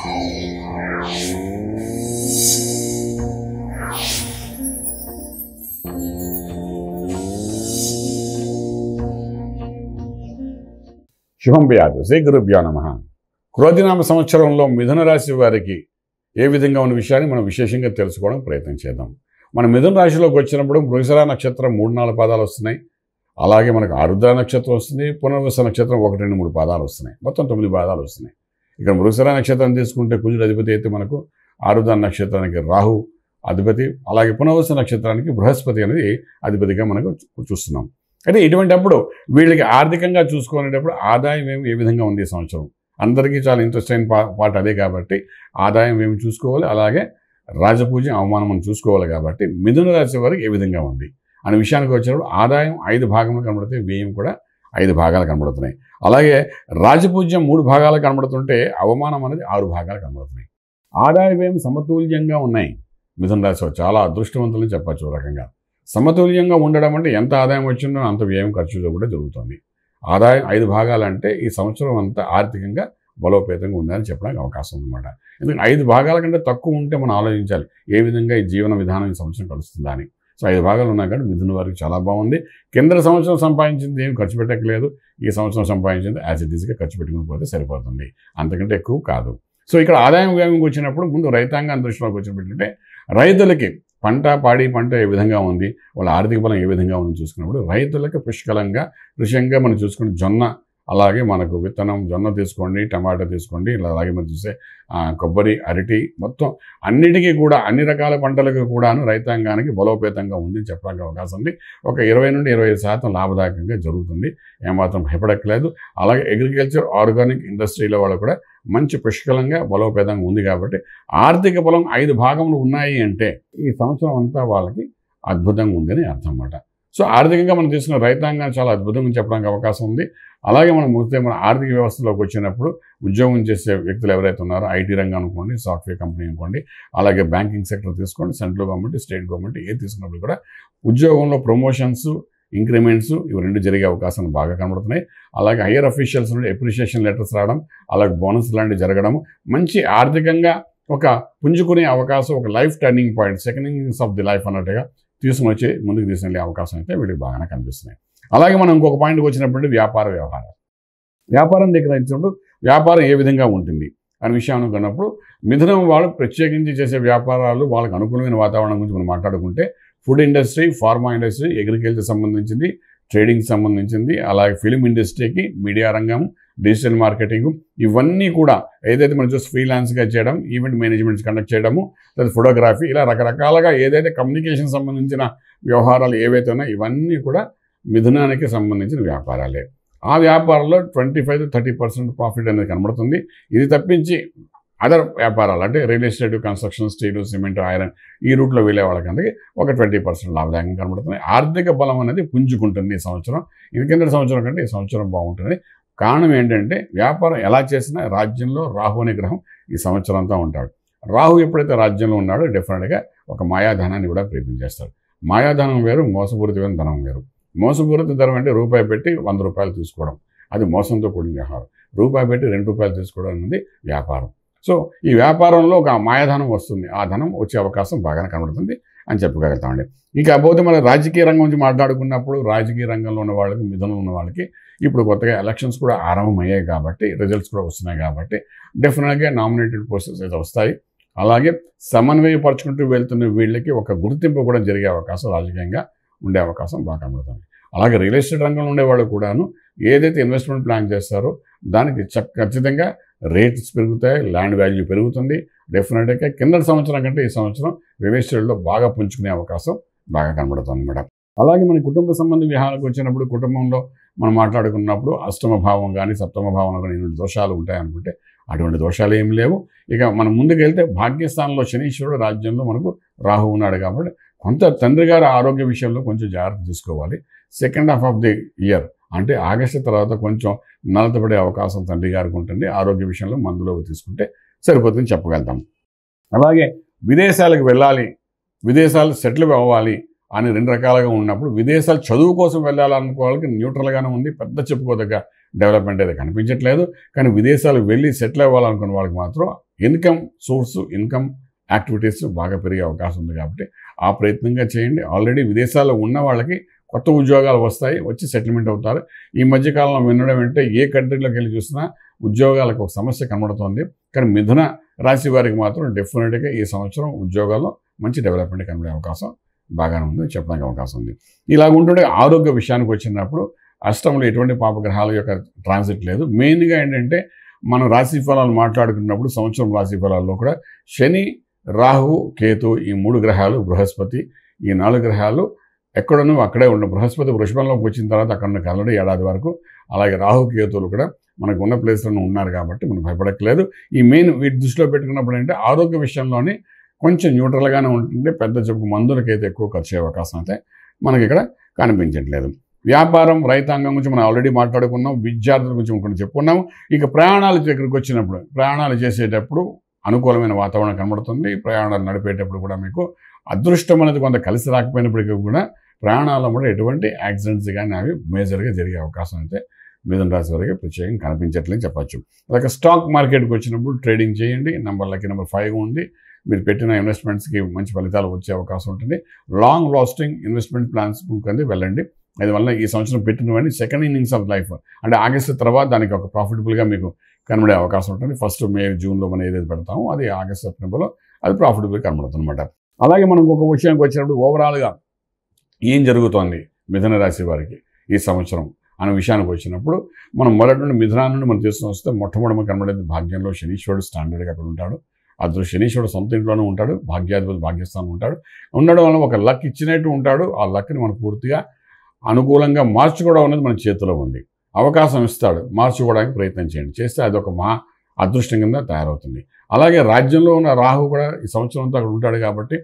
శుభం వ్యాధు శ్రీ గురుభ్యో నమ క్రోధినామ సంవత్సరంలో మిథున రాశి వారికి ఏ విధంగా ఉన్న విషయాన్ని మనం విశేషంగా తెలుసుకోవడం ప్రయత్నం చేద్దాం మన మిథున రాశిలోకి వచ్చినప్పుడు మృగశరా నక్షత్రం మూడు నాలుగు పాదాలు వస్తున్నాయి అలాగే మనకు ఆరుద్ర నక్షత్రం వస్తుంది పునర్వస నక్షత్రం ఒకటి రెండు మూడు పాదాలు వస్తున్నాయి మొత్తం తొమ్మిది పాదాలు వస్తున్నాయి ఇక్కడ మృగశర నక్షత్రం తీసుకుంటే కుజుడు అధిపతి అయితే మనకు ఆరుద నక్షత్రానికి రాహు అధిపతి అలాగే పునర్వస నక్షత్రానికి బృహస్పతి అనేది అధిపతిగా మనకు చూస్తున్నాం అయితే ఇటువంటి అప్పుడు వీళ్ళకి ఆర్థికంగా చూసుకునేటప్పుడు ఆదాయం ఏమి ఏ విధంగా ఉంది సంవత్సరం అందరికీ చాలా ఇంట్రెస్ట్ అయిన పాట అదే కాబట్టి ఆదాయం ఏమి చూసుకోవాలి అలాగే రాజపూజ అవమానం మనం చూసుకోవాలి కాబట్టి మిథున రాశి వారికి ఏ విధంగా ఉంది అనే విషయానికి వచ్చినప్పుడు ఆదాయం ఐదు భాగంలో కనబడితే వ్యయం కూడా ఐదు భాగాలు కనబడుతున్నాయి అలాగే రాజపూజ్యం మూడు భాగాలు కనబడుతుంటే అవమానం అనేది ఆరు భాగాలు కనబడుతున్నాయి ఆదాయ వ్యయం సమతుల్యంగా ఉన్నాయి మిథున రాశి చాలా అదృష్టవంతులు చెప్పచ్చు రకంగా సమతుల్యంగా ఉండడం అంటే ఎంత ఆదాయం వచ్చిందో అంత వ్యయం ఖర్చులో కూడా జరుగుతుంది ఆదాయం ఐదు భాగాలు అంటే ఈ సంవత్సరం అంతా ఆర్థికంగా బలోపేతంగా ఉందని చెప్పడానికి అవకాశం ఉందన్నమాట ఎందుకంటే ఐదు భాగాల కంటే తక్కువ ఉంటే మనం ఆలోచించాలి ఏ విధంగా ఈ జీవన విధానం ఈ సంవత్సరం కలుస్తుందా అని సో ఐదు భాగాలు ఉన్నాయి కాబట్టి మిథున వారికి చాలా బాగుంది కింద సంవత్సరం సంపాదించింది ఏం ఖర్చు పెట్టకలేదు ఈ సంవత్సరం సంపాదించింది యాజ్ ఇట్ ఈస్గా ఖర్చు పెట్టుకుని పోతే సరిపోతుంది అంతకంటే ఎక్కువ కాదు సో ఇక్కడ ఆదాయం వ్యయంకి వచ్చినప్పుడు ముందు రైతాంగం దృష్టిలోకి వచ్చినట్టే రైతులకి పంట పాడి పంట ఏ విధంగా ఉంది వాళ్ళ ఆర్థిక బలం ఏ విధంగా ఉందని చూసుకున్నప్పుడు రైతులకు పుష్కలంగా కృషంగా మనం చూసుకుంటే జొన్న అలాగే మనకు విత్తనం జొన్న తీసుకోండి టమాటా తీసుకోండి ఇలా అలాగే మనం చూస్తే కొబ్బరి అరటి మొత్తం అన్నిటికీ కూడా అన్ని రకాల పంటలకు కూడాను రైతాంగానికి బలోపేతంగా ఉంది చెప్పడానికి అవకాశం ఉంది ఒక ఇరవై నుండి ఇరవై శాతం లాభదాయకంగా జరుగుతుంది ఏమాత్రం భయపడక్కలేదు అలాగే అగ్రికల్చర్ ఆర్గానిక్ ఇండస్ట్రీలో వాళ్ళు కూడా మంచి పుష్కలంగా బలోపేతంగా ఉంది కాబట్టి ఆర్థిక బలం ఐదు భాగములు ఉన్నాయి అంటే ఈ సంవత్సరం అంతా వాళ్ళకి అద్భుతంగా ఉందని అర్థం అన్నమాట సో ఆర్థికంగా మనం తీసుకున్న రైతాంగాన్ని చాలా అద్భుతంగా చెప్పడానికి అవకాశం ఉంది అలాగే మనం చూస్తే మన ఆర్థిక వ్యవస్థలోకి వచ్చినప్పుడు ఉద్యోగం చేసే వ్యక్తులు ఎవరైతే ఉన్నారో ఐటీ రంగం అనుకోండి సాఫ్ట్వేర్ కంపెనీ అనుకోండి అలాగే బ్యాంకింగ్ సెక్టర్ తీసుకోండి సెంట్రల్ గవర్నమెంట్ స్టేట్ గవర్నమెంట్ ఏది తీసుకున్నప్పుడు కూడా ఉద్యోగంలో ప్రమోషన్స్ ఇంక్రిమెంట్స్ ఇవి రెండు జరిగే అవకాశాలు బాగా కనబడుతున్నాయి అలాగే హయ్యర్ అఫీషియల్స్ నుండి అప్రిషియేషన్ లెటర్స్ రావడం అలాగే బోనస్ లాంటివి జరగడం మంచి ఆర్థికంగా ఒక పుంజుకునే అవకాశం ఒక life turning point second innings of the life అన్నట్టుగా తీసుకుని వచ్చి ముందుకు తీసుకెళ్ళే అవకాశం అయితే వీళ్ళకి బాగానే కనిపిస్తున్నాయి అలాగే మనం ఇంకొక పాయింట్కి వచ్చినప్పుడు వ్యాపార వ్యవహారం వ్యాపారం దగ్గర ఇచ్చినప్పుడు వ్యాపారం ఏ విధంగా ఉంటుంది అనే విషయం అనుకున్నప్పుడు మిథునం వాళ్ళు ప్రత్యేకించి చేసే వ్యాపారాలు వాళ్ళకు అనుకూలమైన వాతావరణం గురించి మనం మాట్లాడుకుంటే food industry pharma industry agriculture సంబంధించింది ట్రేడింగ్ సంబంధించింది అలాగే ఫిలిం ఇండస్ట్రీకి మీడియా రంగం డిజిటల్ మార్కెటింగ్ ఇవన్నీ కూడా ఏదైతే మనం చూస్తే ఫ్రీలాన్స్గా చేయడం ఈవెంట్ మేనేజ్మెంట్స్ కండక్ట్ చేయడము తర్వాత ఫోటోగ్రఫీ ఇలా రకరకాలుగా ఏదైతే కమ్యూనికేషన్ సంబంధించిన వ్యవహారాలు ఏవైతే ఉన్నాయో ఇవన్నీ కూడా మిథునానికి సంబంధించిన వ్యాపారాలే ఆ వ్యాపారంలో twenty five to thirty percent profit అనేది కనబడుతుంది ఇది తప్పించి అదర్ వ్యాపారాలు అంటే real estate construction steel cement iron ఈ రూట్లో వెళ్ళే వాళ్ళకందరికీ ఒక ట్వంటీ పర్సెంట్ లాభదాయకం కనబడుతుంది ఆర్థిక బలం అనేది పుంజుకుంటుంది ఈ సంవత్సరం ఇది కింద సంవత్సరం కంటే ఈ సంవత్సరం బాగుంటుంది కారణం ఏంటంటే వ్యాపారం ఎలా చేసినా రాజ్యంలో రాహు అనే గ్రహం ఈ సంవత్సరం అంతా ఉంటాడు రాహు ఎప్పుడైతే రాజ్యంలో ఉన్నాడో డెఫినెట్గా ఒక మాయాధనాన్ని కూడా ప్రయత్నం చేస్తాడు మాయాధనం వేరు మోసపూరితమైన ధనం వేరు మోసపూరిత ధనం అంటే రూపాయి పెట్టి వంద రూపాయలు తీసుకోవడం అది మోసంతో కూడిన వ్యవహారం రూపాయి పెట్టి రెండు రూపాయలు తీసుకోవడం అనేది వ్యాపారం సో ఈ వ్యాపారంలో ఒక మాయాధనం వస్తుంది ఆ ధనం వచ్చే అవకాశం బాగానే కనబడుతుంది అని చెప్పుకోగలుగుతామండి ఇకపోతే మన రాజకీయ రంగం నుంచి మాట్లాడుకున్నప్పుడు రాజకీయ రంగంలో ఉన్న వాళ్ళకి మిథునంలో ఉన్న వాళ్ళకి ఇప్పుడు కొత్తగా ఎలక్షన్స్ కూడా ఆరంభమయ్యాయి కాబట్టి రిజల్ట్స్ కూడా వస్తున్నాయి కాబట్టి డెఫినెట్గా నామినేటెడ్ పోస్టర్స్ అయితే వస్తాయి అలాగే సమన్వయపరచుకుంటూ వెళ్తున్న వీళ్ళకి ఒక గుర్తింపు కూడా జరిగే అవకాశం రాజకీయంగా ఉండే అవకాశం బాగా కనబడుతుంది అలాగే రియల్ ఎస్టేట్ రంగంలో ఉండే వాళ్ళు కూడాను ఏదైతే ఇన్వెస్ట్మెంట్ ప్లాన్ చేస్తారో దానికి ఖచ్చితంగా రేట్స్ పెరుగుతాయి ల్యాండ్ వాల్యూ పెరుగుతుంది డెఫినెట్గా కింద సంవత్సరం కంటే ఈ సంవత్సరం రివేస్టర్లో బాగా పుంజుకునే అవకాశం బాగా కనబడుతుంది మేడం అలాగే మన కుటుంబ సంబంధ విహారాలకు వచ్చినప్పుడు కుటుంబంలో మనం మాట్లాడుకున్నప్పుడు అష్టమ భావం కానీ సప్తమ భావం కానీ ఇటువంటి దోషాలు ఉంటాయనుకుంటే అటువంటి దోషాలు ఏమి లేవు ఇక మనం ముందుకెళ్తే భాగ్యస్థానంలో శనీశ్వరుడు రాజ్యంలో మనకు రాహు ఉన్నాడు కాబట్టి కొంత తండ్రి గారి ఆరోగ్య విషయంలో కొంచెం జాగ్రత్త తీసుకోవాలి second half of the year అంటే ఆగస్టు తర్వాత కొంచెం నలతపడే అవకాశం తండ్రి గారికి ఉంటుంది ఆరోగ్య విషయంలో మందులో తీసుకుంటే సరిపోతుందని చెప్పగలుగుతాం అలాగే విదేశాలకు వెళ్ళాలి విదేశాలు సెటిల్ అవ్వాలి అని రెండు రకాలుగా ఉన్నప్పుడు విదేశాలు చదువు కోసం వెళ్ళాలనుకో వాళ్ళకి న్యూట్రల్గానే ఉంది పెద్ద చెప్పుకోదగ్గ డెవలప్మెంట్ అయితే కనిపించట్లేదు కానీ విదేశాలు వెళ్ళి సెటిల్ అవ్వాలనుకున్న వాళ్ళకి మాత్రం ఇన్కమ్ సోర్స్ ఇన్కమ్ యాక్టివిటీస్ బాగా పెరిగే అవకాశం ఉంది కాబట్టి ఆ ప్రయత్నంగా చేయండి ఆల్రెడీ విదేశాల్లో ఉన్న వాళ్ళకి కొత్త ఉద్యోగాలు వస్తాయి వచ్చి సెటిల్మెంట్ అవుతారు ఈ మధ్యకాలంలో వినడం అంటే ఏ కంట్రీలోకి వెళ్ళి చూసినా ఉద్యోగాలకు ఒక సమస్య కనబడుతోంది కానీ మిథున రాశి వారికి మాత్రం డెఫినెట్గా ఈ సంవత్సరం ఉద్యోగాల్లో మంచి డెవలప్మెంట్ కనబడే అవకాశం బాగానే ఉంది చెప్పడానికి అవకాశం ఉంది ఇలాగ ఉంటుండే ఆరోగ్య విషయానికి వచ్చినప్పుడు అష్టంలో ఎటువంటి పాపగ్రహాల యొక్క ట్రాన్సిట్ లేదు మెయిన్గా ఏంటంటే మనం రాశి ఫలాలు మాట్లాడుకున్నప్పుడు సంవత్సరం రాశి ఫలాల్లో కూడా శని రాహు కేతు ఈ మూడు గ్రహాలు బృహస్పతి ఈ నాలుగు గ్రహాలు ఎక్కడనో అక్కడే ఉన్న బృహస్పతి వృషభంలోకి వచ్చిన తర్వాత అక్కడ కలడు ఏడాది వరకు అలాగే రాహుకేతువులు కూడా మనకు ఉన్న ప్లేస్లోనే ఉన్నారు కాబట్టి మనం భయపడక్కలేదు ఈ మెయిన్ వీటి దృష్టిలో పెట్టుకున్నప్పుడు ఏంటంటే ఆరోగ్య విషయంలోనే కొంచెం న్యూట్రల్గానే ఉంటుంది పెద్ద చెప్పు మందులకైతే ఎక్కువ ఖర్చు అయ్యే అవకాశం అయితే మనకి ఇక్కడ కనిపించట్లేదు వ్యాపారం రైతాంగం గురించి మనం ఆల్రెడీ మాట్లాడుకున్నాం విద్యార్థుల గురించి ఇంకొకటి చెప్పుకున్నాము ఇక ప్రయాణాలు దగ్గరికి వచ్చినప్పుడు ప్రయాణాలు చేసేటప్పుడు అనుకూలమైన వాతావరణం కనబడుతుంది ప్రయాణాలు నడిపేటప్పుడు కూడా మీకు అదృష్టం అనేది కొంత కలిసి రాకపోయినప్పటికీ కూడా ప్రయాణాల్లో కూడా ఎటువంటి యాక్సిడెంట్స్ కానీ అవి మేజర్గా జరిగే అవకాశం అయితే మిథున రాశి వారికి ప్రత్యేకంగా కనిపించట్లేదు చెప్పచ్చు అలాగే స్టాక్ మార్కెట్కి వచ్చినప్పుడు ట్రేడింగ్ చేయండి నెంబర్ లకి నెంబర్ ఫైవ్ ఉంది మీరు పెట్టిన ఇన్వెస్ట్మెంట్స్కి మంచి ఫలితాలు వచ్చే అవకాశం ఉంటుంది లాంగ్ లాస్టింగ్ ఇన్వెస్ట్మెంట్ ప్లాన్స్ అనేది వెళ్ళండి అందువల్ల ఈ సంవత్సరం పెట్టినవన్నీ సెకండ్ ఇన్నింగ్స్ ఆఫ్ లైఫ్ అంటే ఆగస్టు తర్వాత దానికి ఒక ప్రాఫిటబుల్గా మీకు కనబడే అవకాశం ఉంటుంది ఫస్ట్ మే జూన్లో మనం ఏదైతే పెడతామో అది ఆగస్టు సెప్టెంబర్లో అది ప్రాఫిటబుల్గా కనబడుతుంది అనమాట అలాగే మనం ఒక విషయానికి వచ్చినప్పుడు ఓవరాల్గా ఏం జరుగుతోంది మిథున రాశి వారికి ఈ సంవత్సరం అనే విషయానికి వచ్చినప్పుడు మనం మొదటి నుండి మిథునా నుండి మనం తీసుకుని వస్తే మొట్టమొదటి కనబడేది భాగ్యంలో శనీశ్వరుడు స్టాండర్డ్గా అక్కడ ఉంటాడు అతను శనీశ్వరుడు సొంత ఇంట్లోనే ఉంటాడు భాగ్యాధిపతి భాగ్యస్థానం ఉంటాడు ఉండడం వల్ల ఒక లక్ ఇచ్చినట్టు ఉంటాడు ఆ లక్ని మనం పూర్తిగా అనుకూలంగా మార్చుకోవడం అనేది మన చేతిలో ఉంది అవకాశం ఇస్తాడు మార్చుకోవడానికి ప్రయత్నం చేయండి చేస్తే అది ఒక మా అదృష్టం కింద తయారవుతుంది అలాగే రాజ్యంలో ఉన్న రాహు కూడా ఈ సంవత్సరం అంతా అక్కడ ఉంటాడు కాబట్టి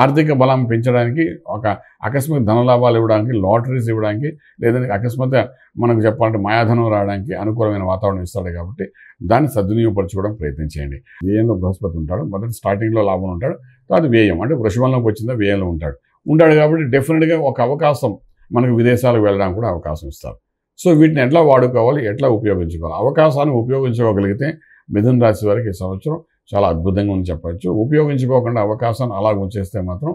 ఆర్థిక బలం పెంచడానికి ఒక అకస్మాత్ ధన లాభాలు ఇవ్వడానికి లాటరీస్ ఇవ్వడానికి లేదంటే అకస్మాత్ మనకు చెప్పాలంటే మాయాధనం రావడానికి అనుకూలమైన వాతావరణం ఇస్తాడు కాబట్టి దాన్ని సద్వినియోగపరచుకోవడం ప్రయత్నం చేయండి వ్యయంలో బృహస్పతి ఉంటాడు మొదటి స్టార్టింగ్లో లాభం ఉంటాడు తర్వాత వ్యయం అంటే వృషభంలోకి వచ్చిందా వ్యయంలో ఉంటాడు ఉంటాడు కాబట్టి డెఫినెట్గా ఒక అవకాశం మనకు విదేశాలకు వెళ్ళడానికి కూడా అవకాశం ఇస్తారు సో వీటిని ఎట్లా వాడుకోవాలి ఎట్లా ఉపయోగించుకోవాలి అవకాశాన్ని ఉపయోగించుకోగలిగితే మిథున్ రాశి వారికి ఈ సంవత్సరం చాలా అద్భుతంగా ఉంది చెప్పవచ్చు ఉపయోగించుకోకుండా అవకాశాన్ని అలా ఉంచేస్తే మాత్రం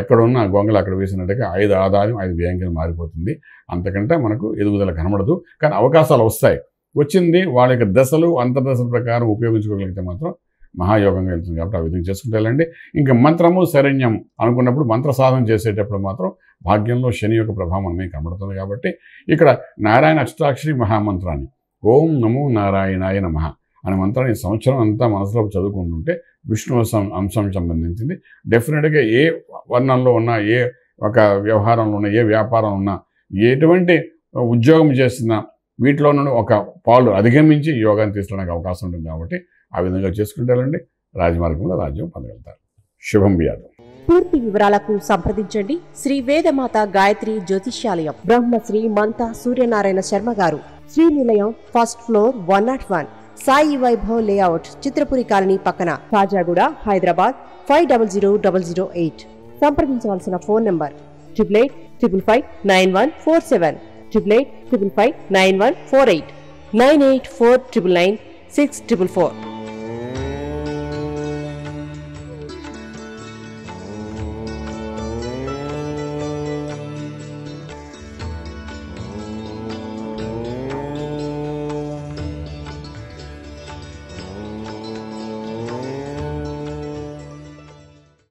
ఎక్కడున్న గొంగలు అక్కడ వేసినట్టుగా ఐదు ఆదాయం ఐదు వ్యయం మారిపోతుంది అంతకంటే మనకు ఎదుగుదల కనబడదు కానీ అవకాశాలు వస్తాయి వచ్చింది వాళ్ళ యొక్క దశలు అంతర్దశల ప్రకారం ఉపయోగించుకోగలిగితే మాత్రం మహాయోగంగా వెళ్తుంది కాబట్టి ఆ విధంగా చేసుకుంటే వెళ్ళండి ఇంకా మంత్రము శరణ్యం అనుకున్నప్పుడు మంత్ర సాధన చేసేటప్పుడు మాత్రం భాగ్యంలో శని యొక్క ప్రభావం అనేది కనబడుతుంది కాబట్టి ఇక్కడ నారాయణ అష్టాక్షరి మహామంత్రాన్ని ఓం నమో నారాయణాయ నమ మంత్రాన్ని ఈ సంవత్సరం అంతా మనసులో చదువుకుంటుంటే విష్ణు అంశం సంబంధించింది డెఫినెట్గా ఏ వర్ణంలో ఉన్న ఏ ఒక వ్యవహారంలో ఉన్న ఏ వ్యాపారం ఉన్నా ఎటువంటి ఉద్యోగం చేస్తున్నా వీటిలో నుండి ఒక పాలు అధిగమించి యోగాన్ని తీసుకోవడానికి అవకాశం ఉంటుంది కాబట్టి ఆ విధంగా చేసుకుంటారండి రాజమార్గంలో రాజ్యం పొందగలుగుతారు శుభం వ్యాధం పూర్తి వివరాలకు సంప్రదించండి శ్రీ వేదమాత గాయత్రి జ్యోతిష్యాలయం బ్రహ్మశ్రీ మంత సూర్యనారాయణ శర్మ గారు Shri Nilayam first floor one not one Sai Vaibhav layout Chitrapuri colony పక్కన Khajaguda Hyderabad five double zero double zero eight సంప్రదించవలసిన phone number triple eight triple five nine one four seven triple eight triple five nine one four eight nine eight four triple nine six triple four